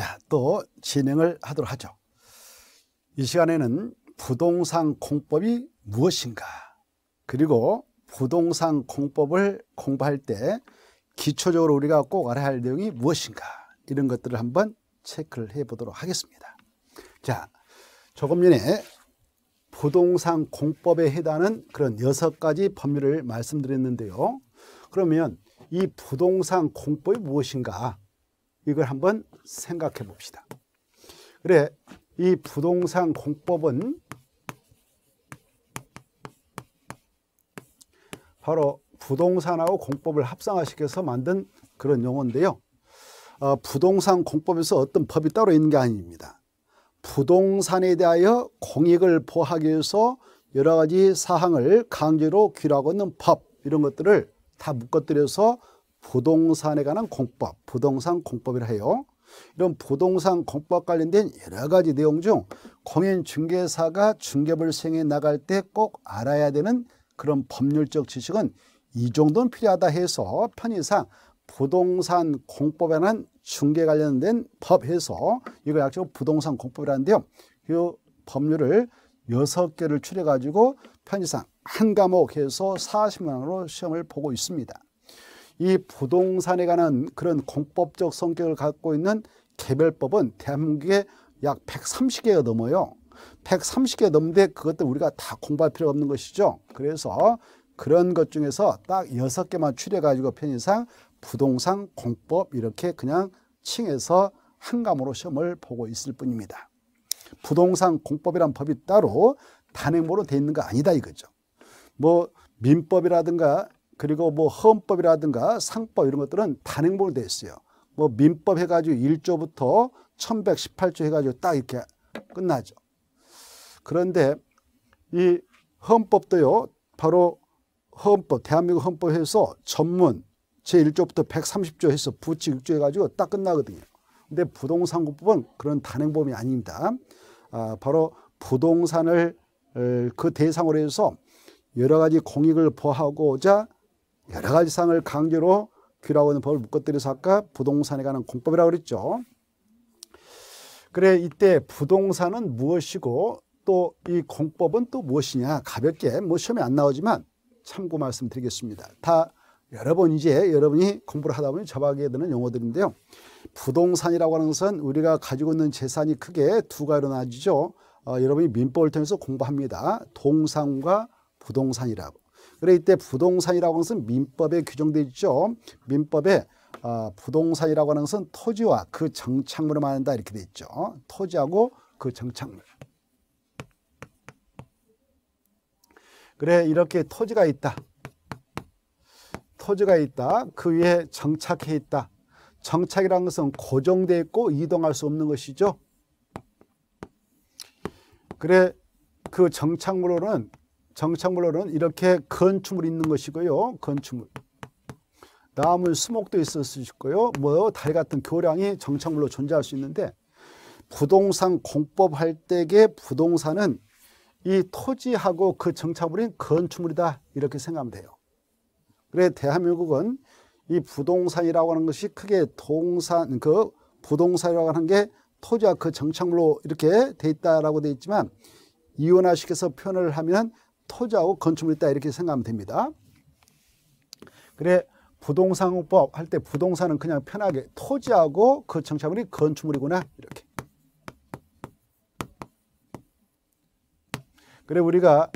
자, 또 진행을 하도록 하죠. 이 시간에는 부동산 공법이 무엇인가? 그리고 부동산 공법을 공부할 때 기초적으로 우리가 꼭 알아야 할 내용이 무엇인가? 이런 것들을 한번 체크를 해 보도록 하겠습니다. 자, 조금 전에 부동산 공법에 해당하는 그런 여섯 가지 법률을 말씀드렸는데요. 그러면 이 부동산 공법이 무엇인가? 이걸 한번 생각해 봅시다. 그래, 이 부동산 공법은 바로 부동산하고 공법을 합상화시켜서 만든 그런 용어인데요. 어, 부동산 공법에서 어떤 법이 따로 있는 게 아닙니다. 부동산에 대하여 공익을 보하기 위해서 여러 가지 사항을 강제로 규율하고 있는 법 이런 것들을 다 묶어뜨려서 부동산에 관한 공법, 부동산 공법이라 해요. 이런 부동산 공법 관련된 여러 가지 내용 중 공인중개사가 중개업을 시행해 나갈 때 꼭 알아야 되는 그런 법률적 지식은 이 정도는 필요하다 해서 편의상 부동산 공법에 관한 중개 관련된 법 해서 이걸 약적으 부동산 공법이라는데요. 이 법률을 여섯 개를 추려가지고 편의상 한 과목 해서 40만으로 원 시험을 보고 있습니다. 이 부동산에 관한 그런 공법적 성격을 갖고 있는 개별법은 대한민국에 약 130개가 넘어요. 130개 넘는데 그것도 우리가 다 공부할 필요가 없는 것이죠. 그래서 그런 것 중에서 딱 6개만 추려가지고 편의상 부동산 공법 이렇게 그냥 칭해서 한감으로 시험을 보고 있을 뿐입니다. 부동산 공법이란 법이 따로 단행보로 되어 있는 거 아니다 이거죠. 뭐 민법이라든가 그리고 뭐 헌법이라든가 상법 이런 것들은 단행본으로 돼 있어요. 뭐 민법 해가지고 1조부터 1118조 해가지고 딱 이렇게 끝나죠. 그런데 이 헌법도요, 바로 헌법, 대한민국 헌법에서 전문 제1조부터 130조 해서 부칙 6조 해가지고 딱 끝나거든요. 근데 부동산법은 그런 단행범이 아닙니다. 아, 바로 부동산을 어, 그 대상으로 해서 여러 가지 공익을 보하고자 여러 가지 사항을 강제로 귀라고 하는 법을 묶어뜨려서 아까 부동산에 관한 공법이라고 그랬죠. 그래 이때 부동산은 무엇이고 또 이 공법은 또 무엇이냐 가볍게 뭐 시험에 안 나오지만 참고 말씀드리겠습니다. 다 여러분 이제 여러분이 공부를 하다 보니 접하게 되는 용어들인데요. 부동산이라고 하는 것은 우리가 가지고 있는 재산이 크게 두 가지로 나뉘죠. 어, 여러분이 민법을 통해서 공부합니다. 동산과 부동산이라고. 그래 이때 부동산이라고 하는 것은 민법에 규정되어 있죠. 민법에 어, 부동산이라고 하는 것은 토지와 그 정착물을 말한다 이렇게 돼 있죠. 토지하고 그 정착물. 그래 이렇게 토지가 있다. 토지가 있다. 그 위에 정착해 있다. 정착이라는 것은 고정돼 있고 이동할 수 없는 것이죠. 그래 그 정착물로는 정착물로는 이렇게 건축물 이 있는 것이고요. 건축물. 나무 수목도 있었을 거요. 뭐달 같은 교량이 정착물로 존재할 수 있는데 부동산 공법할 때의 부동산은 이 토지하고 그 정착물인 건축물이다 이렇게 생각하면 돼요. 그래 대한민국은 이 부동산이라고 하는 것이 크게 동산 그 부동산이라고 하는 게 토지와 그 정착물로 이렇게 돼 있다라고 돼 있지만 이원화시켜서 표현을 하면 토지하고 건축물 있다 이렇게 생각하면 됩니다. 그래 부동산법 할 때 부동산은 그냥 편하게 토지하고 그 청차물이 건축물이구나 이렇게. 그래 우리가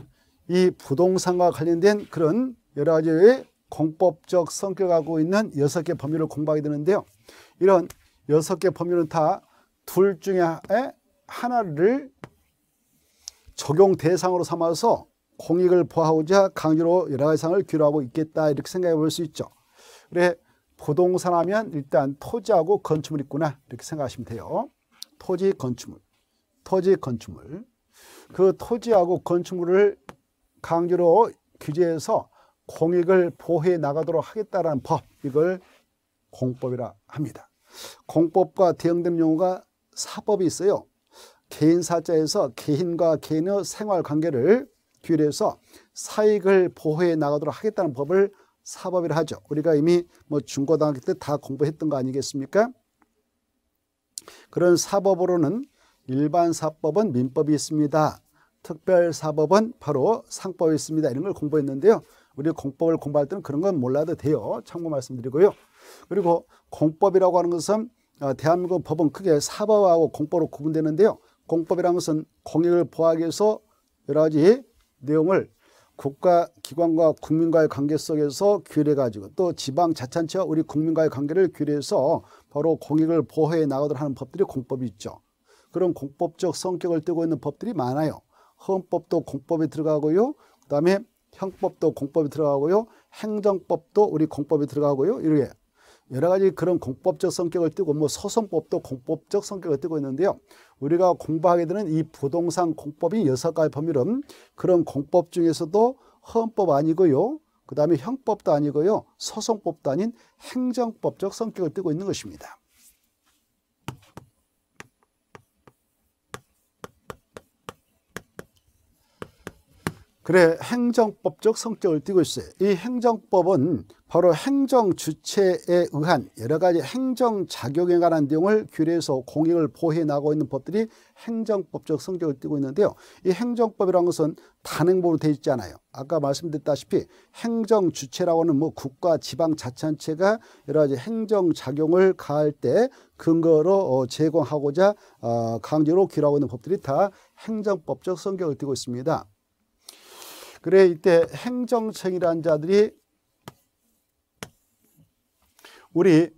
이 부동산과 관련된 그런 여러 가지의 공법적 성격 갖고 있는 여섯 개 법률을 공부하게 되는데요. 이런 여섯 개 법률은 다 둘 중에 하나를 적용 대상으로 삼아서 공익을 보호하고자 강제로 여러 가지 상을 규율하고 있겠다 이렇게 생각해 볼 수 있죠. 그래 부동산 하면 일단 토지하고 건축물 있구나 이렇게 생각하시면 돼요. 토지 건축물, 토지 건축물. 그 토지하고 건축물을 강제로 규제해서 공익을 보호해 나가도록 하겠다라는 법 이걸 공법이라 합니다. 공법과 대응된 용어가 사법이 있어요. 개인 사자에서 개인과 개인의 생활 관계를 규율에서 사익을 보호해 나가도록 하겠다는 법을 사법이라 하죠. 우리가 이미 뭐 중고등학교 때 다 공부했던 거 아니겠습니까? 그런 사법으로는 일반 사법은 민법이 있습니다. 특별 사법은 바로 상법이 있습니다. 이런 걸 공부했는데요. 우리 공법을 공부할 때는 그런 건 몰라도 돼요. 참고 말씀드리고요. 그리고 공법이라고 하는 것은 어, 대한민국 법은 크게 사법하고 공법으로 구분되는데요. 공법이라는 것은 공익을 보호하기 위해서 여러 가지 내용을 국가 기관과 국민과의 관계 속에서 규율해가지고 또 지방 자찬단체와 우리 국민과의 관계를 규율해서 바로 공익을 보호해 나가도록 하는 법들이 공법이 있죠. 그런 공법적 성격을 띠고 있는 법들이 많아요. 헌법도 공법에 들어가고요. 그다음에 형법도 공법에 들어가고요. 행정법도 우리 공법에 들어가고요. 이렇게 여러 가지 그런 공법적 성격을 띠고 뭐 소송법도 공법적 성격을 띠고 있는데요. 우리가 공부하게 되는 이 부동산 공법인 여섯 가지 법률은 그런 공법 중에서도 헌법 아니고요. 그 다음에 형법도 아니고요. 소송법도 아닌 행정법적 성격을 띠고 있는 것입니다. 그래 행정법적 성격을 띠고 있어요. 이 행정법은 바로 행정 주체에 의한 여러 가지 행정 작용에 관한 내용을 규례해서 공익을 보호해 나가고 있는 법들이 행정법적 성격을 띠고 있는데요. 이 행정법이라는 것은 단행법으로 되어 있지 않아요. 아까 말씀드렸다시피 행정 주체라고 하 는뭐 국가 지방 자치단체가 여러 가지 행정 작용을 가할 때 근거로 어, 제공하고자 어, 강제로 규하고 있는 법들이 다 행정법적 성격을 띠고 있습니다. 그래 이때 행정청이라는 자들이 우리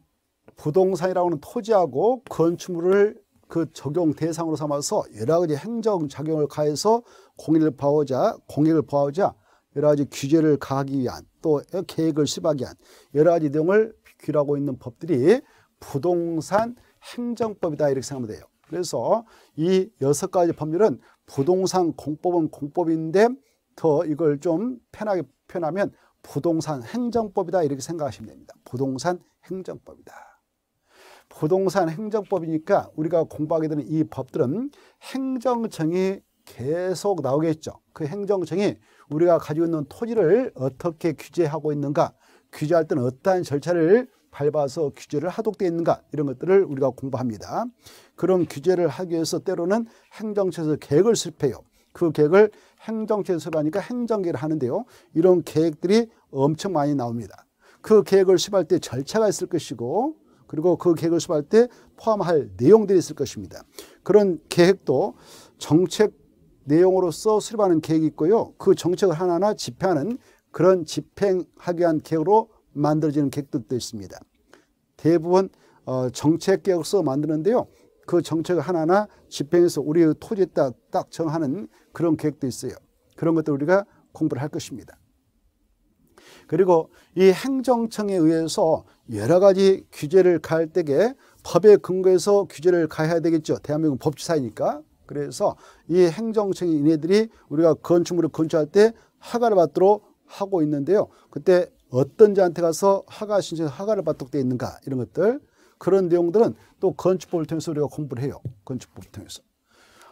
부동산이라고 하는 토지하고 건축물을 그 적용 대상으로 삼아서 여러 가지 행정작용을 가해서 공익을 보호자, 공익을 보호자 여러 가지 규제를 가하기 위한 또 계획을 실하기 위한 여러 가지 내용을 규하고 있는 법들이 부동산 행정법이다 이렇게 생각하면 돼요. 그래서 이 여섯 가지 법률은 부동산 공법은 공법인데 더 이걸 좀 편하게 표현하면 부동산 행정법이다 이렇게 생각하시면 됩니다. 부동산 행정법이다. 부동산 행정법이니까 우리가 공부하게 되는 이 법들은 행정청이 계속 나오겠죠. 그 행정청이 우리가 가지고 있는 토지를 어떻게 규제하고 있는가, 규제할 때는 어떠한 절차를 밟아서 규제를 하도되어 있는가 이런 것들을 우리가 공부합니다. 그런 규제를 하기 위해서 때로는 행정처에서 계획을 실패해요. 그 계획을 행정체에서 하니까 행정계를 하는데요. 이런 계획들이 엄청 많이 나옵니다. 그 계획을 수립할 때 절차가 있을 것이고 그리고 그 계획을 수립할 때 포함할 내용들이 있을 것입니다. 그런 계획도 정책 내용으로서 수립하는 계획이 있고요. 그 정책을 하나하나 집행하는 그런 집행하기 위한 계획으로 만들어지는 계획들도 있습니다. 대부분 어, 정책 계획서 만드는데요. 그 정책 하나나 집행해서 우리의 토지에 딱, 딱 정하는 그런 계획도 있어요. 그런 것들 우리가 공부를 할 것입니다. 그리고 이 행정청에 의해서 여러 가지 규제를 가할 때에 법에 근거해서 규제를 가해야 되겠죠. 대한민국 법치사니까. 그래서 이 행정청이 이네들이 우리가 건축물을 건축할 때 허가를 받도록 하고 있는데요. 그때 어떤 자한테 가서 허가 신청 허가를 받도록 되어 있는가 이런 것들 그런 내용들은 또 건축법을 통해서 우리가 공부를 해요. 건축법을 통해서.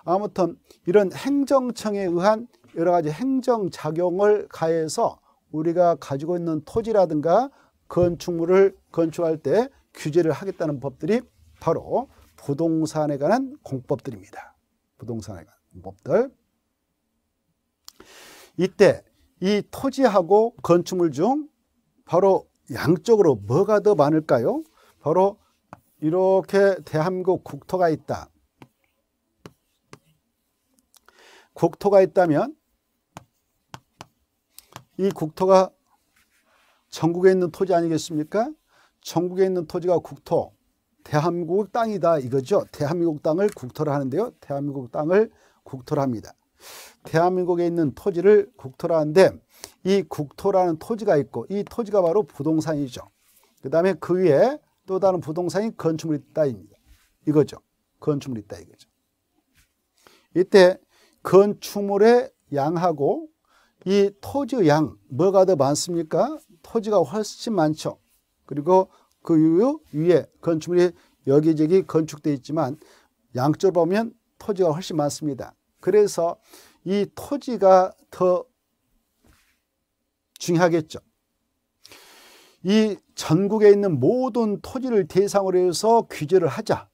아무튼 이런 행정청에 의한 여러 가지 행정작용을 가해서 우리가 가지고 있는 토지라든가 건축물을 건축할 때 규제를 하겠다는 법들이 바로 부동산에 관한 공법들입니다. 부동산에 관한 법들 이때 이 토지하고 건축물 중 바로 양쪽으로 뭐가 더 많을까요? 바로 이렇게 대한민국 국토가 있다. 국토가 있다면 이 국토가 전국에 있는 토지 아니겠습니까? 전국에 있는 토지가 국토, 대한민국 땅이다 이거죠. 대한민국 땅을 국토를 하는데요. 대한민국 땅을 국토를 합니다. 대한민국에 있는 토지를 국토라 하는데 이 국토라는 토지가 있고 이 토지가 바로 부동산이죠. 그 다음에 그 위에 또 다른 부동산이 건축물이 따입니다. 이거죠. 건축물이 따 이거죠. 이때 건축물의 양하고 이 토지 양 뭐가 더 많습니까? 토지가 훨씬 많죠. 그리고 그 위에 건축물이 여기저기 건축돼 있지만 양쪽 보면 토지가 훨씬 많습니다. 그래서 이 토지가 더 중요하겠죠. 이 전국에 있는 모든 토지를 대상으로 해서 규제를 하자.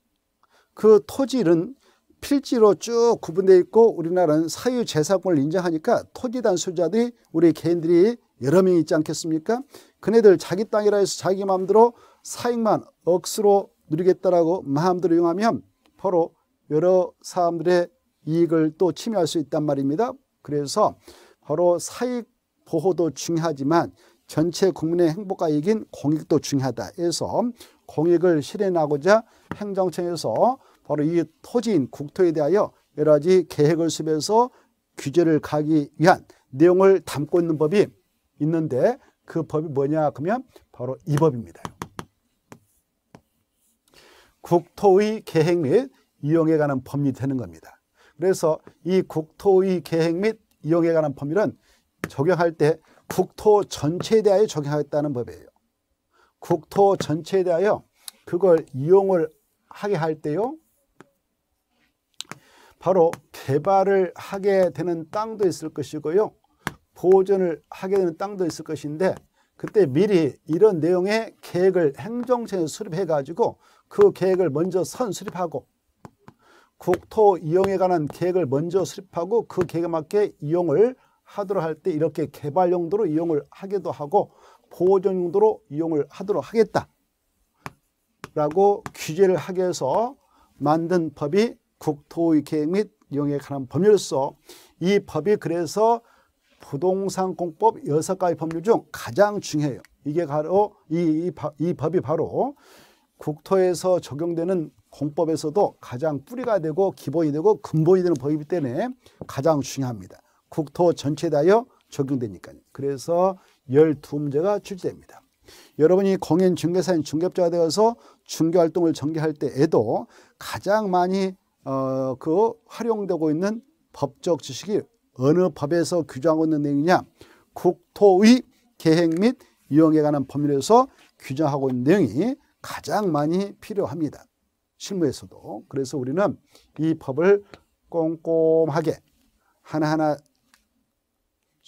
그 토지는 필지로 쭉 구분되어 있고 우리나라는 사유재산권을 인정하니까 토지 단수자들이 우리 개인들이 여러 명 있지 않겠습니까? 그네들 자기 땅이라 해서 자기 마음대로 사익만 억수로 누리겠다라고 마음대로 이용하면 바로 여러 사람들의 이익을 또 침해할 수 있단 말입니다. 그래서 바로 사익 보호도 중요하지만 전체 국민의 행복과 이익인 공익도 중요하다 해서 공익을 실현하고자 행정청에서 바로 이 토지인 국토에 대하여 여러 가지 계획을 수립해서 규제를 가기 위한 내용을 담고 있는 법이 있는데 그 법이 뭐냐 그러면 바로 이 법입니다. 국토의 계획 및 이용에 관한 법률이 되는 겁니다. 그래서 이 국토의 계획 및 이용에 관한 법률은 적용할 때 국토 전체에 대하여 적용하겠다는 법이에요. 국토 전체에 대하여 그걸 이용을 하게 할 때요. 바로 개발을 하게 되는 땅도 있을 것이고요. 보존을 하게 되는 땅도 있을 것인데 그때 미리 이런 내용의 계획을 행정청에 수립해가지고 그 계획을 먼저 선 수립하고 국토 이용에 관한 계획을 먼저 수립하고 그 계획에 맞게 이용을 하도록 할 때 이렇게 개발 용도로 이용을 하기도 하고 보존 용도로 이용을 하도록 하겠다라고 규제를 하게 해서 만든 법이 국토의 계획 및 이용에 관한 법률서 이 법이 그래서 부동산 공법 여섯 가지 법률 중 가장 중요해요. 이게 바로 이, 이, 이 법이 바로 국토에서 적용되는 공법에서도 가장 뿌리가 되고 기본이 되고 근본이 되는 법이기 때문에 가장 중요합니다. 국토 전체에 대하여 적용되니까요. 그래서 12문제가 출제됩니다. 여러분이 공인 중개사인 중개업자가 되어서 중개활동을 전개할 때에도 가장 많이 어, 그 활용되고 있는 법적 지식이 어느 법에서 규정하고 있는 내용이냐 국토의 계획 및 이용에 관한 법률에서 규정하고 있는 내용이 가장 많이 필요합니다. 실무에서도. 그래서 우리는 이 법을 꼼꼼하게 하나하나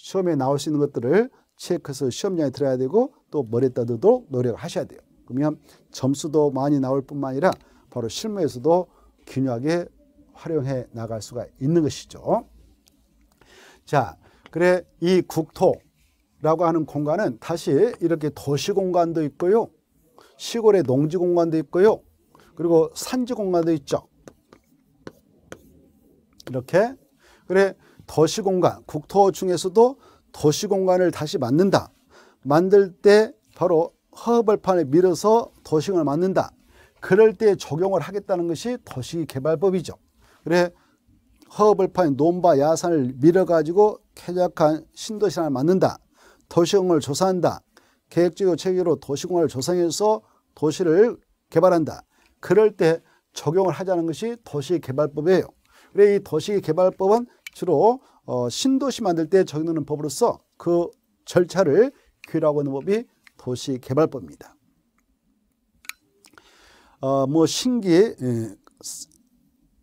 시험에 나올 수 있는 것들을 체크해서 시험장에 들어야 되고 또머리따다도록 노력을 하셔야 돼요. 그러면 점수도 많이 나올 뿐만 아니라 바로 실무에서도 균형하게 활용해 나갈 수가 있는 것이죠. 자, 그래 이 국토라고 하는 공간은 다시 이렇게 도시 공간도 있고요. 시골의 농지 공간도 있고요. 그리고 산지 공간도 있죠. 이렇게 그래 도시공간, 국토 중에서도 도시공간을 다시 만든다. 만들 때 바로 허벌판에 밀어서 도시공을 만든다. 그럴 때 적용을 하겠다는 것이 도시개발법이죠. 그래 허벌판 논바 야산을 밀어가지고 쾌적한 신도시를 만든다. 도시공을 조사한다. 계획지도 체계로 도시공을 조성해서 도시를 개발한다. 그럴 때 적용을 하자는 것이 도시개발법이에요. 그래 이 도시개발법은 주로 어, 신도시 만들 때 적용되는 법으로서 그 절차를 규율하고 있는 법이 도시개발법입니다. 어, 뭐 신기 예,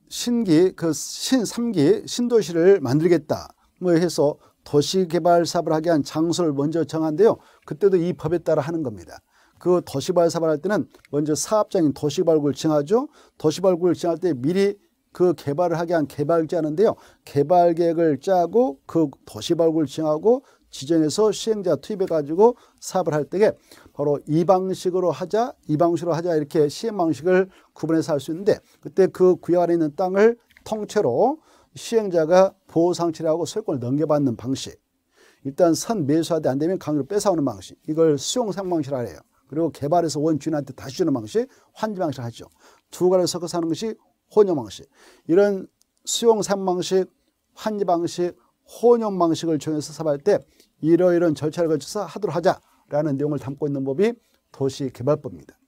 신기 그신 3기 신도시를 만들겠다 뭐 해서 도시개발 사업을 하게 한 장소를 먼저 정한데요. 그때도 이 법에 따라 하는 겁니다. 그 도시개발 사업을 할 때는 먼저 사업장인 도시발굴을 정하죠. 도시발굴을 정할 때 미리 그 개발을 하게 한 개발자는데요. 개발 계획을 짜고 그 도시 발굴 정하고 지정해서 시행자 투입해 가지고 사업을 할 때에 바로 이 방식으로 하자 이 방식으로 하자 이렇게 시행 방식을 구분해서 할 수 있는데 그때 그 구역 안에 있는 땅을 통째로 시행자가 보호상치라고 소유권을 넘겨받는 방식 일단 선 매수하되 안 되면 강제로 뺏어오는 방식 이걸 수용상방식이라 해요 그리고 개발해서 원주인한테 다시 주는 방식 환지 방식을 하죠 두 가지를 섞어서 하는 것이 혼용 방식 이런 수용 상방식, 환지 방식, 혼용 방식을 정해서 사업할 때 이러이러한 절차를 거쳐서 하도록 하자라는 내용을 담고 있는 법이 도시개발법입니다.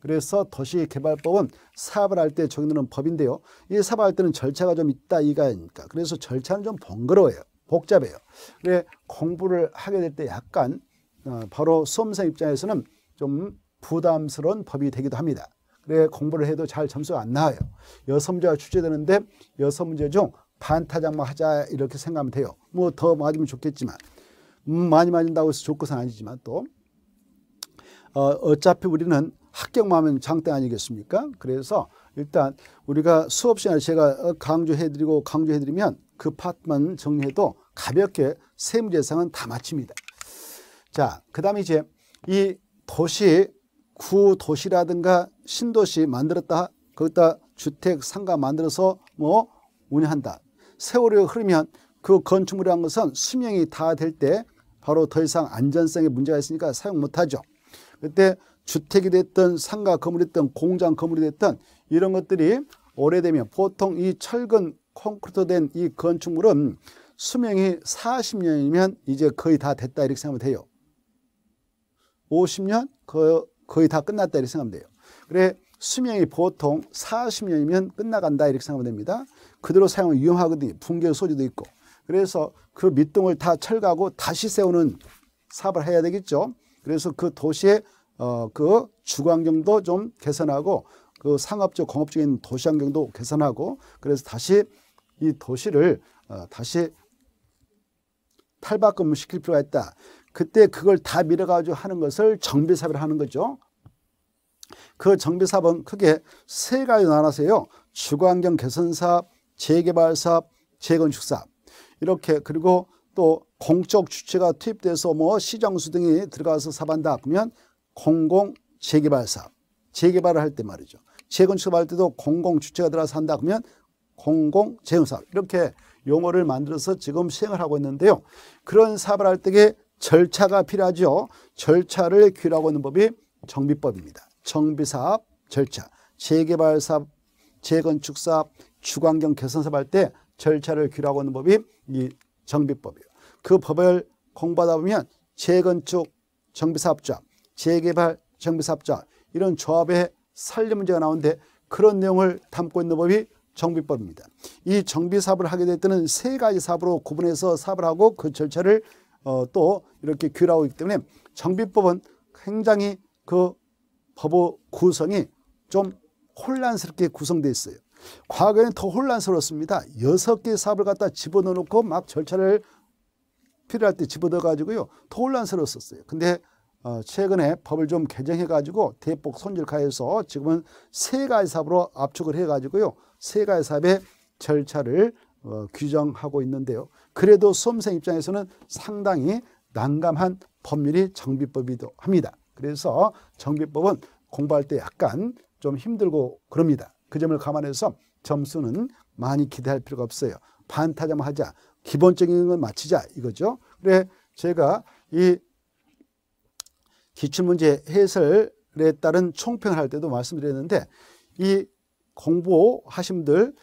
그래서 도시개발법은 사업을 할 때 적용되는 법인데요. 이 사업할 때는 절차가 좀 있다 이가니까 그래서 절차는 좀 번거로워요. 복잡해요. 그래 공부를 하게 될 때 약간 어, 바로 수험생 입장에서는 좀 부담스러운 법이 되기도 합니다. 그래 네, 공부를 해도 잘 점수가 안 나와요. 여섯 문제가 출제되는데 여섯 문제 중 반타작만 하자 이렇게 생각하면 돼요. 뭐 더 맞으면 좋겠지만 음, 많이 맞는다고 해서 좋고선 아니지만 또 어, 어차피 우리는 합격만 하면 장대 아니겠습니까? 그래서 일단 우리가 수업 시간에 제가 어, 강조해드리고 강조해드리면 그 파트만 정리해도 가볍게 세 문제 이상은 다 맞춥니다. 자, 그 다음에 이제 이 도시 구도시라든가 신도시 만들었다 거기다 주택 상가 만들어서 뭐 운영한다 세월이 흐르면 그 건축물이란 것은 수명이 다 될 때 바로 더 이상 안전성의 문제가 있으니까 사용 못하죠 그때 주택이 됐든 상가 건물이 됐든 공장 건물이 됐든 이런 것들이 오래되면 보통 이 철근 콘크리트 된 이 건축물은 수명이 40년이면 이제 거의 다 됐다 이렇게 생각하면 돼요. 50년? 그 거의 다 끝났다 이렇게 생각하면 돼요. 그래 수명이 보통 40년이면 끝나간다 이렇게 생각하면 됩니다. 그대로 사용하면 위험하거든요. 붕괴 소지도 있고. 그래서 그 밑동을 다 철거하고 다시 세우는 사업을 해야 되겠죠. 그래서 그 도시의 어, 그 주관경도 좀 개선하고 그 상업적 공업적인 도시 환경도 개선하고 그래서 다시 이 도시를 어, 다시 탈바꿈 시킬 필요가 있다. 그때 그걸 다 밀어가지고 하는 것을 정비사업을 하는 거죠. 그 정비사업은 크게 세 가지 나눠서요. 주거환경 개선사업, 재개발사업, 재건축사업 이렇게 그리고 또 공적 주체가 투입돼서 뭐시장수 등이 들어가서 사업한다 그러면 공공 재개발사업 재개발을 할 때 말이죠. 재건축할 때도 공공 주체가 들어가서 한다 그러면 공공 재건사업 이렇게 용어를 만들어서 지금 시행을 하고 있는데요. 그런 사업을 할 때에 절차가 필요하죠. 절차를 규율하고 있는 법이 정비법입니다. 정비사업 절차, 재개발사업, 재건축사업, 주관경 개선사업 할 때 절차를 규율하고 있는 법이 이 정비법이에요. 그 법을 공부하다 보면 재건축 정비사업자, 재개발 정비사업자 이런 조합의 살림 문제가 나오는데 그런 내용을 담고 있는 법이 정비법입니다. 이 정비사업을 하게 될 때는 세 가지 사업으로 구분해서 사업을 하고 그 절차를 어, 또 이렇게 규고있기 때문에 정비법은 굉장히 그 법의 구성이 좀 혼란스럽게 구성돼 있어요. 과거에는 더 혼란스러웠습니다. 여섯 개 사업을 갖다 집어넣어놓고 막 절차를 필요할 때 집어넣어가지고요. 더 혼란스러웠었어요. 근데 어, 최근에 법을 좀 개정해가지고 대폭 손질가해서 지금은 세 가지 사업으로 압축을 해가지고요. 세 가지 사업의 절차를 어, 규정하고 있는데요. 그래도 수험생 입장에서는 상당히 난감한 법률이 정비법이기도 합니다. 그래서 정비법은 공부할 때 약간 좀 힘들고 그럽니다. 그 점을 감안해서 점수는 많이 기대할 필요가 없어요. 반타점 하자. 기본적인 건 맞추자 이거죠. 그래 제가 이 기출문제 해설에 따른 총평을 할 때도 말씀드렸는데 이 공부하신 분들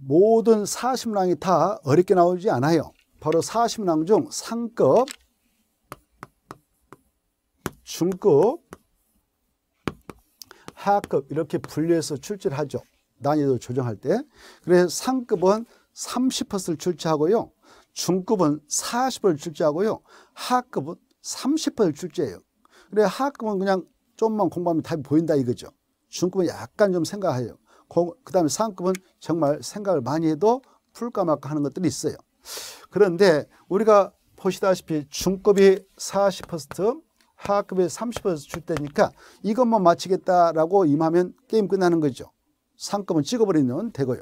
모든 40랑이 다 어렵게 나오지 않아요. 바로 40랑 중 상급, 중급, 하급 이렇게 분리해서 출제하죠. 를 난이도 조정할 때. 그래서 상급은 30%를 출제하고요. 중급은 40%를 출제하고요. 하급은 30%를 출제해요. 그래 하급은 그냥 좀만 공부하면 답이 보인다 이거죠. 중급은 약간 좀 생각해요. 그 다음에 상급은 정말 생각을 많이 해도 풀까 말까 하는 것들이 있어요. 그런데 우리가 보시다시피 중급이 40%, 하급이 30%줄 때니까 이것만 마치겠다라고 임하면 게임 끝나는 거죠. 상급은 찍어버리면 되고요.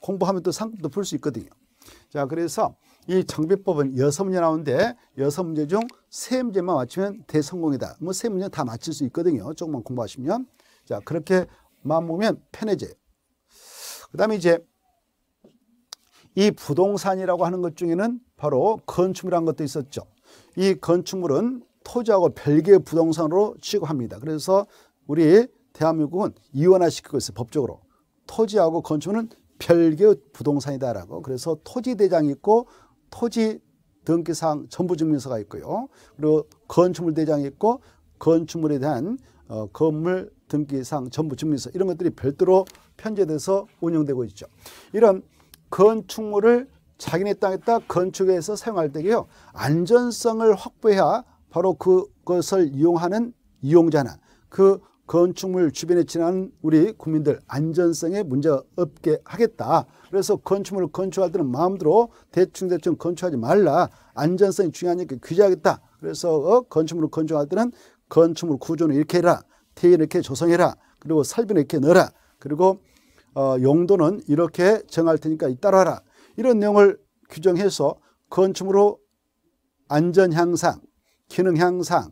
공부하면 또 상급도 풀 수 있거든요. 자, 그래서 이 정비법은 여섯 문제 나오는데 여섯 문제 중 세 문제만 맞추면 대성공이다. 뭐 세 문제 다 맞출 수 있거든요. 조금만 공부하시면. 자, 그렇게 마음먹으면 편해져요. 그 다음에 이제 이 부동산이라고 하는 것 중에는 바로 건축물이라는 것도 있었죠. 이 건축물은 토지하고 별개의 부동산으로 취급합니다. 그래서 우리 대한민국은 이원화시키고 있어요. 법적으로. 토지하고 건축물은 별개의 부동산이다라고. 그래서 토지대장이 있고 토지 등기상 전부증명서가 있고요. 그리고 건축물 대장이 있고 건축물에 대한 어, 건물 등기상, 전부 증명서 이런 것들이 별도로 편제돼서 운영되고 있죠. 이런 건축물을 자기네 땅에다 건축해서 사용할 때요 안전성을 확보해야 바로 그것을 이용하는 이용자나 그 건축물 주변에 지나는 우리 국민들 안전성에 문제 없게 하겠다. 그래서 건축물을 건축할 때는 마음대로 대충대충 건축하지 말라. 안전성이 중요하니까 규제하겠다. 그래서 어, 건축물을 건축할 때는 건축물 구조는 이렇게 해라. 테에 이렇게 조성해라. 그리고 살빈에 이렇게 넣어라. 그리고 어, 용도는 이렇게 정할 테니까 따라하라. 이런 내용을 규정해서 건축물로 안전 향상, 기능 향상,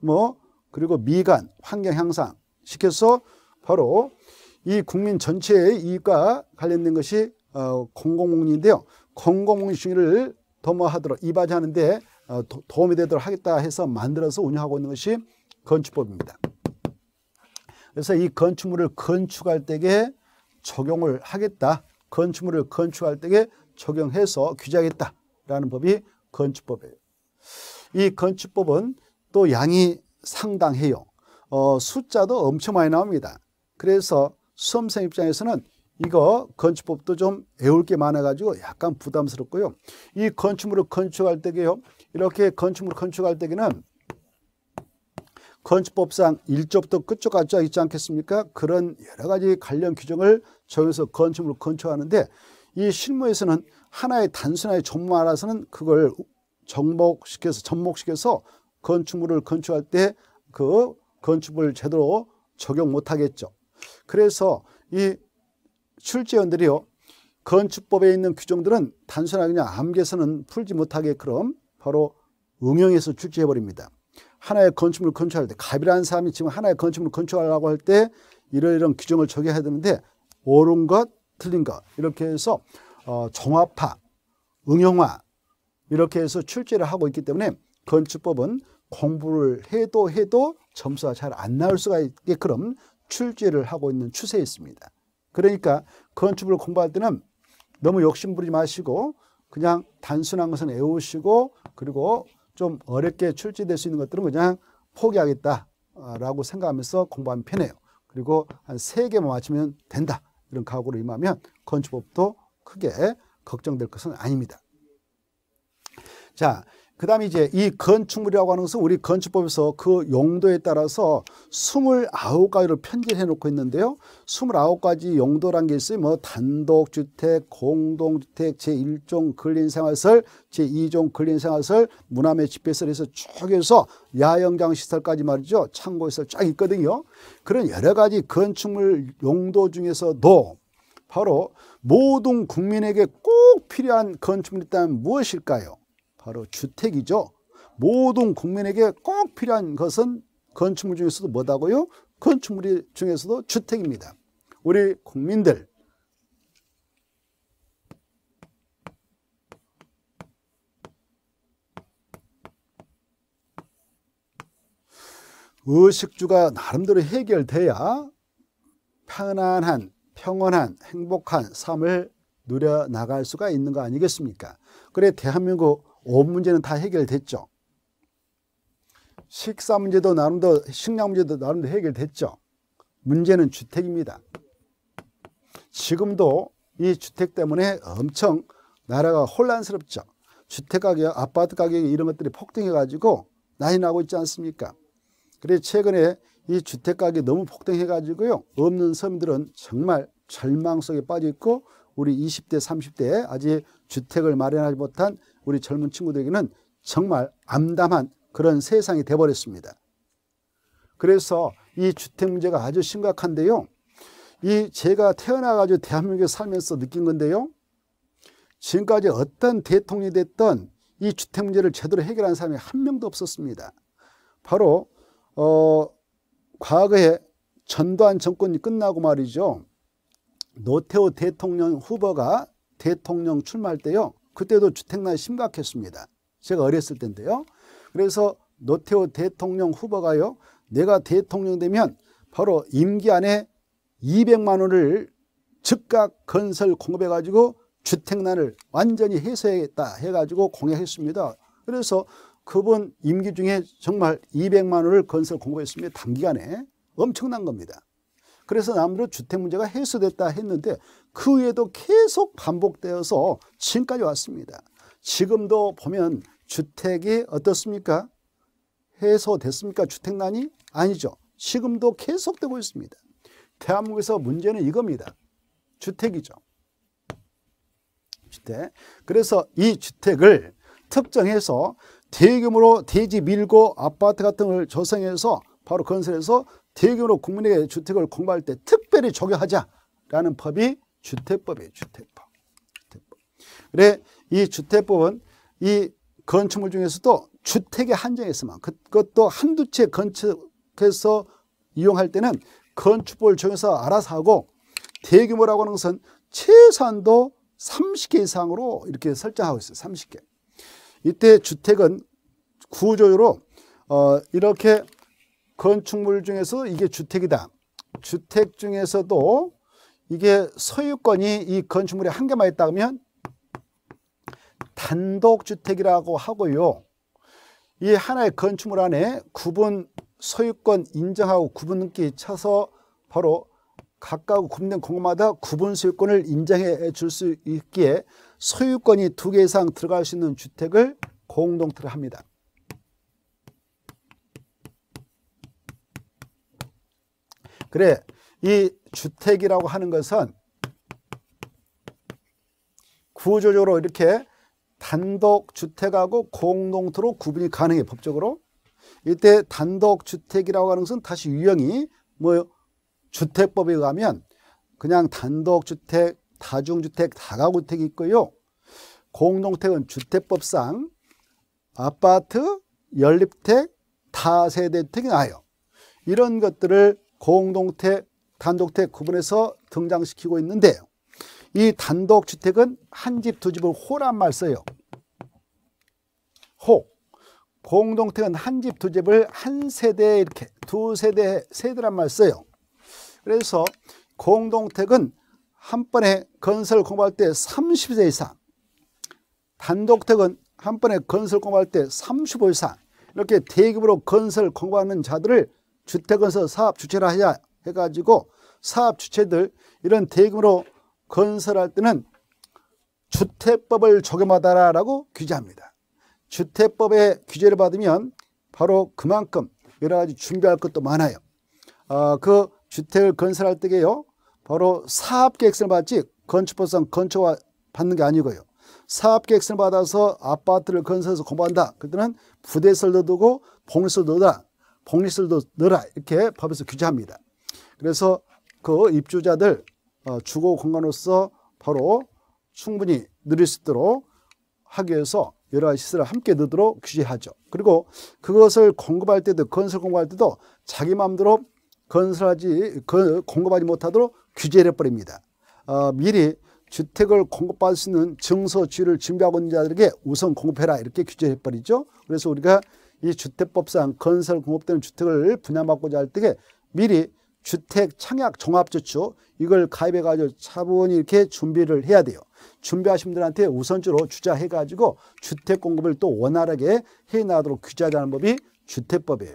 뭐 그리고 미관, 환경 향상 시켜서 바로 이 국민 전체의 이익과 관련된 것이 어, 공공목리인데요. 공공목리 중의를 도모하도록 이바지하는데 어, 도움이 되도록 하겠다 해서 만들어서 운영하고 있는 것이 건축법입니다. 그래서 이 건축물을 건축할 때에 적용을 하겠다. 건축물을 건축할 때에 적용해서 규제하겠다라는 법이 건축법이에요. 이 건축법은 또 양이 상당해요. 어, 숫자도 엄청 많이 나옵니다. 그래서 수험생 입장에서는 이거 건축법도 좀 외울 게 많아가지고 약간 부담스럽고요. 이 건축물을 건축할 때에요 이렇게 건축물을 건축할 때에는 건축법상 1조부터 끝조까지 있지 않겠습니까? 그런 여러 가지 관련 규정을 적해서 건축물을 건축하는데 이 실무에서는 하나의 단순하 종목 알아서는 그걸 정복시켜서 접목시켜서 건축물을 건축할 때 그 건축물 제대로 적용 못하겠죠. 그래서 이 출제원들이요 건축법에 있는 규정들은 단순하게 그냥 암기해서는 풀지 못하게 그럼 바로 응용해서 출제해버립니다. 하나의 건축물을 건축할 때 갑이라는 사람이 지금 하나의 건축물을 건축하려고 할 때 이런 이런 규정을 적용해야 되는데 옳은 것, 틀린 것 이렇게 해서 어, 종합화, 응용화 이렇게 해서 출제를 하고 있기 때문에 건축법은 공부를 해도 해도 점수가 잘 안 나올 수가 있게끔 출제를 하고 있는 추세에 있습니다. 그러니까 건축을 공부할 때는 너무 욕심부리지 마시고 그냥 단순한 것은 외우시고 그리고 좀 어렵게 출제될 수 있는 것들은 그냥 포기하겠다라고 생각하면서 공부하면 편해요. 그리고 한 세개만 맞추면 된다. 이런 각오로 임하면 건축법도 크게 걱정될 것은 아닙니다. 자, 그 다음에 이제 이 건축물이라고 하는 것은 우리 건축법에서 그 용도에 따라서 스물아홉 가지로편지 해놓고 있는데요. 스물아홉 가지 용도란 게 있어요. 뭐 단독주택, 공동주택, 제일종 근린생활설, 제이종 근린생활설, 문화매 집회설 에서쭉 해서 야영장 시설까지 말이죠. 창고에서 쫙 있거든요. 그런 여러 가지 건축물 용도 중에서도 바로 모든 국민에게 꼭 필요한 건축물이 있다면 무엇일까요? 바로 주택이죠. 모든 국민에게 꼭 필요한 것은 건축물 중에서도 뭐다고요? 건축물 중에서도 주택입니다. 우리 국민들 의식주가 나름대로 해결돼야 편안한, 평온한, 행복한 삶을 누려나갈 수가 있는 거 아니겠습니까? 그래 대한민국 5 문제는 다 해결됐죠. 식사 문제도 나름대로 식량 문제도 나름대로 해결됐죠. 문제는 주택입니다. 지금도 이 주택 때문에 엄청 나라가 혼란스럽죠. 주택 가격, 아파트 가격 이런 것들이 폭등해 가지고 난이 나고 있지 않습니까? 그래서 최근에 이 주택 가격이 너무 폭등해 가지고요. 없는 서들은 정말 절망 속에 빠져 있고 우리 20대, 30대에 아직 주택을 마련하지 못한 우리 젊은 친구들에게는 정말 암담한 그런 세상이 되어버렸습니다 그래서 이 주택 문제가 아주 심각한데요. 이 제가 태어나가지고 대한민국에 살면서 느낀 건데요. 지금까지 어떤 대통령이 됐던 이 주택 문제를 제대로 해결한 사람이 한 명도 없었습니다. 바로 어, 과거에 전두환 정권이 끝나고 말이죠. 노태우 대통령 후보가 대통령 출마할 때요. 그때도 주택난이 심각했습니다. 제가 어렸을 때인데요. 그래서 노태우 대통령 후보가요. 내가 대통령 되면 바로 임기 안에 200만 원을 즉각 건설 공급해가지고 주택난을 완전히 해소해야겠다 해가지고 공약했습니다. 그래서 그분 임기 중에 정말 200만 원을 건설 공급했습니다. 단기간에 엄청난 겁니다. 그래서 남으로 주택 문제가 해소됐다 했는데 그 외에도 계속 반복되어서 지금까지 왔습니다. 지금도 보면 주택이 어떻습니까? 해소됐습니까? 주택난이? 아니죠. 지금도 계속되고 있습니다. 대한민국에서 문제는 이겁니다. 주택이죠. 주택. 그래서 이 주택을 특정해서 대규모로 대지 밀고 아파트 같은 걸 조성해서 바로 건설해서 대규모 국민에게 주택을 공급할 때 특별히 적용하자라는 법이 주택법이에요. 주택법. 주택법. 그래 이 주택법은 이 건축물 중에서도 주택에 한정해서만 그, 그것도 한두 채 건축해서 이용할 때는 건축법을 정해서 알아서 하고 대규모라고 하는 것은 최소한도 30개 이상으로 이렇게 설정하고 있어요. 30개. 이때 주택은 구조로 어, 이렇게 건축물 중에서 이게 주택이다. 주택 중에서도 이게 소유권이 이 건축물에 한 개만 있다 면 단독주택이라고 하고요. 이 하나의 건축물 안에 구분 소유권 인정하고 구분 기 쳐서 바로 각각 구분된 공마다 구분 소유권을 인정해 줄 수 있기에 소유권이 두 개 이상 들어갈 수 있는 주택을 공동체를 합니다. 그래 이 주택이라고 하는 것은 구조적으로 이렇게 단독 주택하고 공동토로 구분이 가능해 법적으로 이때 단독 주택이라고 하는 것은 다시 유형이 뭐 주택법에 의하면 그냥 단독 주택, 다중주택, 다가구택이 있고요. 공동택은 주택법상 아파트, 연립택, 다세대택이 나요. 이런 것들을 공동택, 단독택 구분해서 등장시키고 있는데 이 단독주택은 한 집, 두 집을 호란 말 써요. 호. 공동택은 한 집, 두 집을 한 세대 이렇게 두 세대, 세대란 말 써요. 그래서 공동택은 한 번에 건설 공부할 때 30세 이상 단독택은 한 번에 건설 공부할 때 35세 이상 이렇게 대규모로 건설 공부하는 자들을 주택건설 사업 주체라 해야 해가지고 사업 주체들 이런 대규으로 건설할 때는 주택법을 적용하다라고 규제합니다. 주택법의 규제를 받으면 바로 그만큼 여러 가지 준비할 것도 많아요. 아, 그 주택을 건설할 때게요. 바로 사업계획서를 받지 건축법상 건축화 받는 게 아니고요. 사업계획서를 받아서 아파트를 건설해서 공부한다. 그때는 부대설 도두고 봉쇄설 넣어다. 복리세도 넣어라 이렇게 법에서 규제합니다. 그래서 그 입주자들 어, 주거 공간으로서 바로 충분히 늘릴수 있도록 하기 위해서 여러 가지 시설을 함께 넣도록 규제하죠. 그리고 그것을 공급할 때도 건설 공급할 때도 자기 마음대로 건설하지 그 공급하지 못하도록 규제를 해버립니다. 어, 미리 주택을 공급받을 수 있는 증서지를 위 준비하고 있는 자들에게 우선 공급해라 이렇게 규제해버리죠. 그래서 우리가 이 주택법상 건설 공업되는 주택을 분양받고자 할 때에 미리 주택 청약 종합저축 이걸 가입해가지고 차분히 이렇게 준비를 해야 돼요. 준비하신 분들한테 우선적으로 주자해가지고 주택 공급을 또 원활하게 해나가도록 규제하자는 법이 주택법이에요.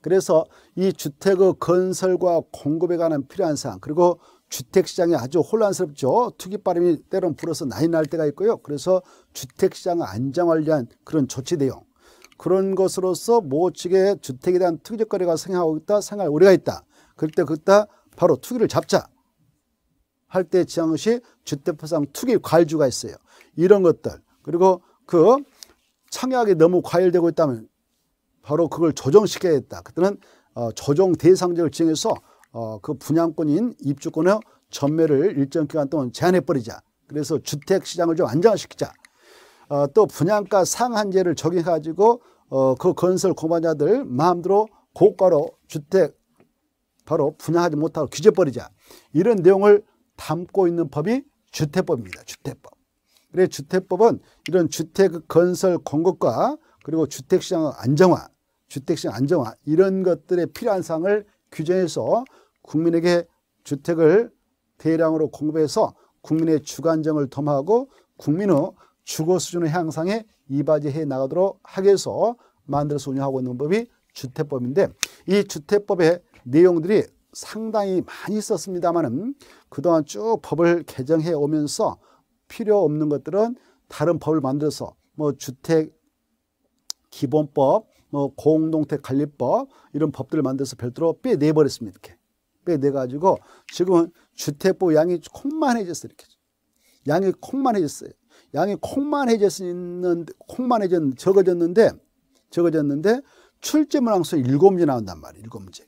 그래서 이 주택의 건설과 공급에 관한 필요한 사항 그리고 주택시장이 아주 혼란스럽죠. 투기바람이 때론 불어서 난이 날 때가 있고요. 그래서 주택시장 안정화를 위한 그런 조치 내용 그런 것으로서 모측의 주택에 대한 특적거래가 생겨하고 있다 생각할 우려가 있다 그럴 때 그때 바로 투기를 잡자 할 때 지향시 주택포상 투기 과일주가 있어요 이런 것들 그리고 그 청약이 너무 과열되고 있다면 바로 그걸 조정시켜야했다 그때는 어, 조정 대상자를 지정해서 어, 그 분양권인 입주권의 전매를 일정 기간 동안 제한해버리자 그래서 주택시장을 좀 안정화시키자 어, 또 분양가 상한제를 적용해가지고 어, 그 건설 공모자들 마음대로 고가로 주택 바로 분양하지 못하고 규제버리자 이런 내용을 담고 있는 법이 주택법입니다. 주택법. 그래 주택법은 이런 주택 건설 공급과 그리고 주택시장 안정화, 주택시장 안정화 이런 것들의 필요한 사항을 규정해서 국민에게 주택을 대량으로 공급해서 국민의 주관정을 도모하고 국민의 주거 수준의 향상에 이바지해 나가도록 하기 위해서 만들어서 운영하고 있는 법이 주택법인데 이 주택법의 내용들이 상당히 많이 있었습니다만은 그동안 쭉 법을 개정해 오면서 필요 없는 것들은 다른 법을 만들어서 뭐 주택 기본법, 뭐 공동택 관리법 이런 법들을 만들어서 별도로 빼내 버렸습니다. 이렇게 빼내 가지고 지금 주택법 양이 콩만해졌어요. 이렇게 양이 콩만해졌어요. 양이 콩만 해졌는 콩만 해졌 적어졌는데 적어졌는데 출제 문항수 일곱 문제 나온단 말이에요. 일곱 문제.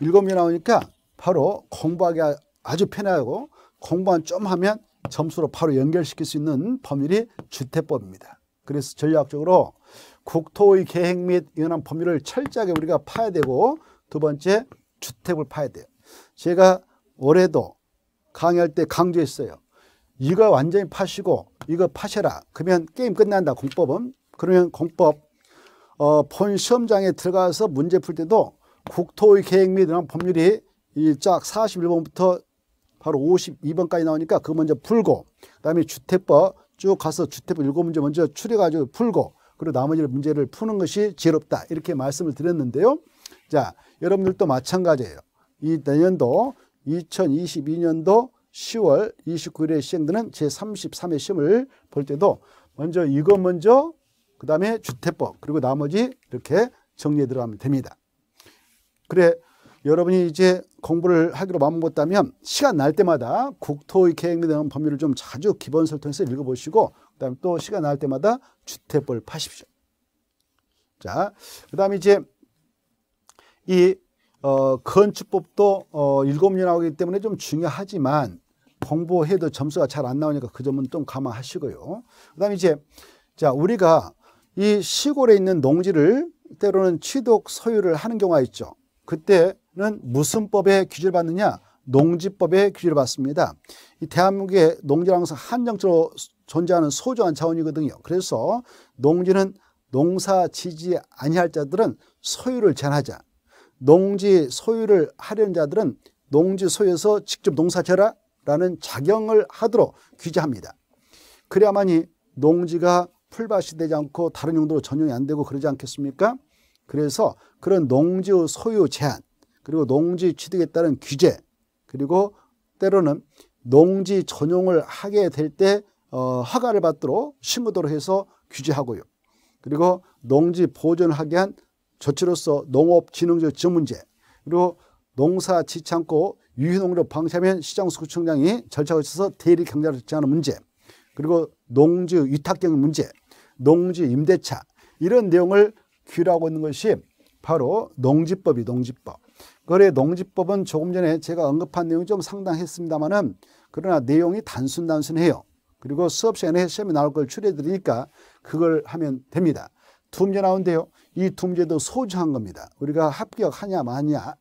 일곱 문제 나오니까 바로 공부하기 아, 아주 편하고 공부만 좀 하면 점수로 바로 연결시킬 수 있는 법률이 주택법입니다. 그래서 전략적으로 국토의 계획 및연런 법률을 철저하게 우리가 파야 되고 두 번째 주택을 파야 돼요. 제가 올해도 강의할 때 강조했어요. 이거 완전히 파시고 이거 파셔라. 그러면 게임 끝난다. 공법은. 그러면 공법 어, 본 시험장에 들어가서 문제 풀 때도 국토의 계획 및 법률이 이쫙 41번부터 바로 52번까지 나오니까 그거 먼저 풀고 그다음에 주택법 쭉 가서 주택법 일곱 문제 먼저 추려 가지고 풀고 그리고 나머지 문제를 푸는 것이 지혜롭다. 이렇게 말씀을 드렸는데요. 자, 여러분들도 마찬가지예요. 이 내년도 2022년도 10월 29일에 시행되는 제33회 시험을 볼 때도 먼저 이거 먼저 그 다음에 주택법 그리고 나머지 이렇게 정리해 들어가면 됩니다. 그래 여러분이 이제 공부를 하기로 마음먹었다면 시간 날 때마다 국토의 계획에 대한 법률을 좀 자주 기본 설정해서 읽어보시고 그 다음에 또 시간 날 때마다 주택법을 파십시오. 자, 그 다음에 이제 이 어, 건축법도 어, 7년 나오기 때문에 좀 중요하지만 공부해도 점수가 잘 안 나오니까 그 점은 좀 감안하시고요. 그 다음에 이제, 자, 우리가 이 시골에 있는 농지를 때로는 취득 소유를 하는 경우가 있죠. 그때는 무슨 법에 규제를 받느냐? 농지법에 규제를 받습니다. 이 대한민국의 농지는 항상 한정적으로 존재하는 소중한 자원이거든요. 그래서 농지는 농사 지지 아니할 자들은 소유를 제한하자. 농지 소유를 하려는 자들은 농지 소유에서 직접 농사 쳐라 라는 작용을 하도록 규제합니다. 그래야만이 농지가 풀밭이 되지 않고 다른 용도로 전용이 안 되고 그러지 않겠습니까? 그래서 그런 농지 소유 제한 그리고 농지 취득에 따른 규제 그리고 때로는 농지 전용을 하게 될때 어, 허가를 받도록 심으도록 해서 규제하고요. 그리고 농지 보존하게 한 조치로서 농업진흥적 지문제 그리고 농사 짓지 않고 유휴농로방치하면 시장수구청장이 절차에 걸쳐서 대리 경제를 지하는 문제 그리고 농지 위탁경 문제 농지 임대차 이런 내용을 규율하고 있는 것이 바로 농지법이 농지법 거래 농지법은 조금 전에 제가 언급한 내용이 좀 상당했습니다마는 그러나 내용이 단순 단순해요 그리고 수업 시간에 시험이 나올 걸추려 드리니까 그걸 하면 됩니다 두 문제 나온데요 이 두 문제도 소중한 겁니다 우리가 합격하냐 마냐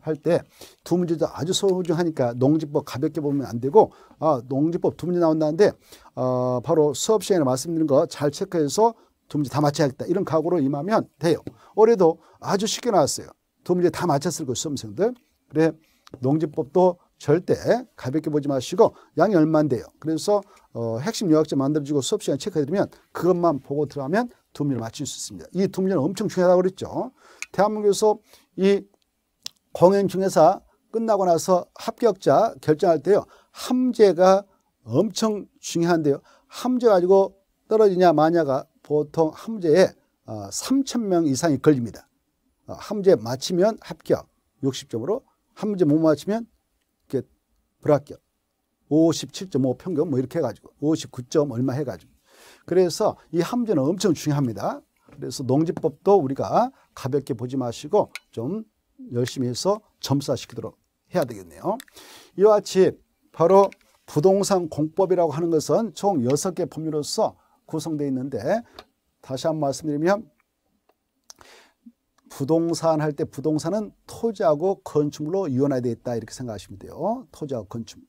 할때두 문제도 아주 소중하니까 농지법 가볍게 보면 안 되고 아, 농지법 두 문제 나온다는데 어, 바로 수업 시간에 말씀드린 거 잘 체크해서 두 문제 다 맞춰야겠다 이런 각오로 임하면 돼요. 올해도 아주 쉽게 나왔어요. 두 문제 다 맞췄을 거예요 수험생들. 그래 농지법도 절대 가볍게 보지 마시고 양이 얼마인데요. 그래서 어, 핵심 요약제 만들어주고 수업 시간에 체크해드리면 그것만 보고 들어가면 두 문제를 맞출 수 있습니다. 이 두 문제는 엄청 중요하다고 그랬죠. 대한민국에서 이 공연중개사 끝나고 나서 합격자 결정할 때요. 함재가 엄청 중요한데요. 함재 가지고 떨어지냐 마냐가 보통 함재에 3천 어, 명 이상이 걸립니다. 어, 함재 맞히면 합격 60점으로 함재 못 맞히면 이렇게 불합격 57.5 평균 뭐 이렇게 해가지고 59점 얼마 해가지고 그래서 이 함재는 엄청 중요합니다. 그래서 농지법도 우리가 가볍게 보지 마시고 좀 열심히 해서 점수화시키도록 해야 되겠네요. 이와 같이 바로 부동산 공법이라고 하는 것은 총 6개 법률로서 구성되어 있는데 다시 한 번 말씀드리면 부동산 할 때 부동산은 토지하고 건축물로 유연화되어 있다 이렇게 생각하시면 돼요. 토지하고 건축.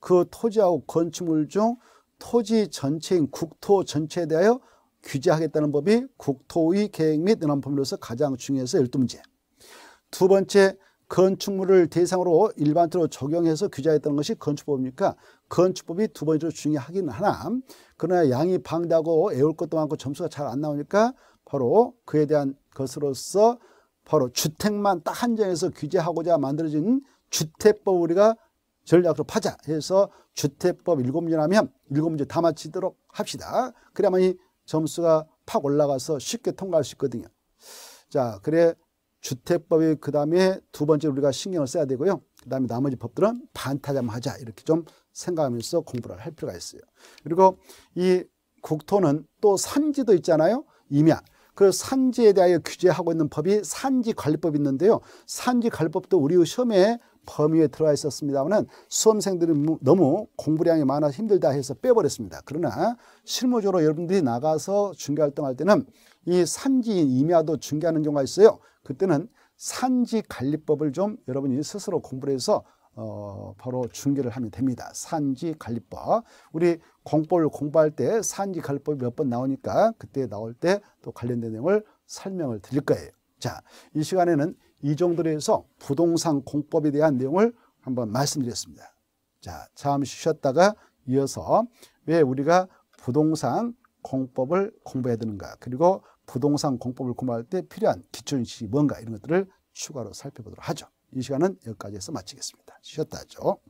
그 토지하고 건축물 중 토지 전체인 국토 전체에 대하여 규제하겠다는 법이 국토의 계획 및 연합법률로서 가장 중요해서 열두 문제 두 번째 건축물을 대상으로 일반적으로 적용해서 규제했던 것이 건축법입니까 건축법이 두 번째로 중요하긴 하나 그러나 양이 방대하고 애울 것도 많고 점수가 잘 안 나오니까 바로 그에 대한 것으로서 바로 주택만 딱 한정해서 규제하고자 만들어진 주택법 우리가 전략으로 파자 해서 주택법 일곱 문제 하면 일곱 문제 다 마치도록 합시다. 그래야만 이 점수가 팍 올라가서 쉽게 통과할 수 있거든요. 자, 그래 주택법이 그 다음에 두 번째 우리가 신경을 써야 되고요. 그 다음에 나머지 법들은 반타작하자 이렇게 좀 생각하면서 공부를 할 필요가 있어요. 그리고 이 국토는 또 산지도 있잖아요. 임야. 그 산지에 대하여 규제하고 있는 법이 산지관리법이 있는데요. 산지관리법도 우리 시험에 범위에 들어와 있었습니다만은 수험생들이 너무 공부량이 많아서 힘들다 해서 빼버렸습니다. 그러나 실무적으로 여러분들이 나가서 중개 활동할 때는 이 산지인 임야도 중개하는 경우가 있어요. 그때는 산지 관리법을 좀 여러분이 스스로 공부를 해서 어, 바로 중계를 하면 됩니다. 산지 관리법. 우리 공법을 공부할 때 산지 관리법이 몇 번 나오니까 그때 나올 때 또 관련된 내용을 설명을 드릴 거예요. 자, 이 시간에는 이 정도로 해서 부동산 공법에 대한 내용을 한번 말씀드렸습니다. 자, 잠시 쉬었다가 이어서 왜 우리가 부동산 공법을 공부해야 되는가 그리고 부동산 공법을 공부할 때 필요한 기초인식이 뭔가 이런 것들을 추가로 살펴보도록 하죠. 이 시간은 여기까지 해서 마치겠습니다. 쉬었다 하죠.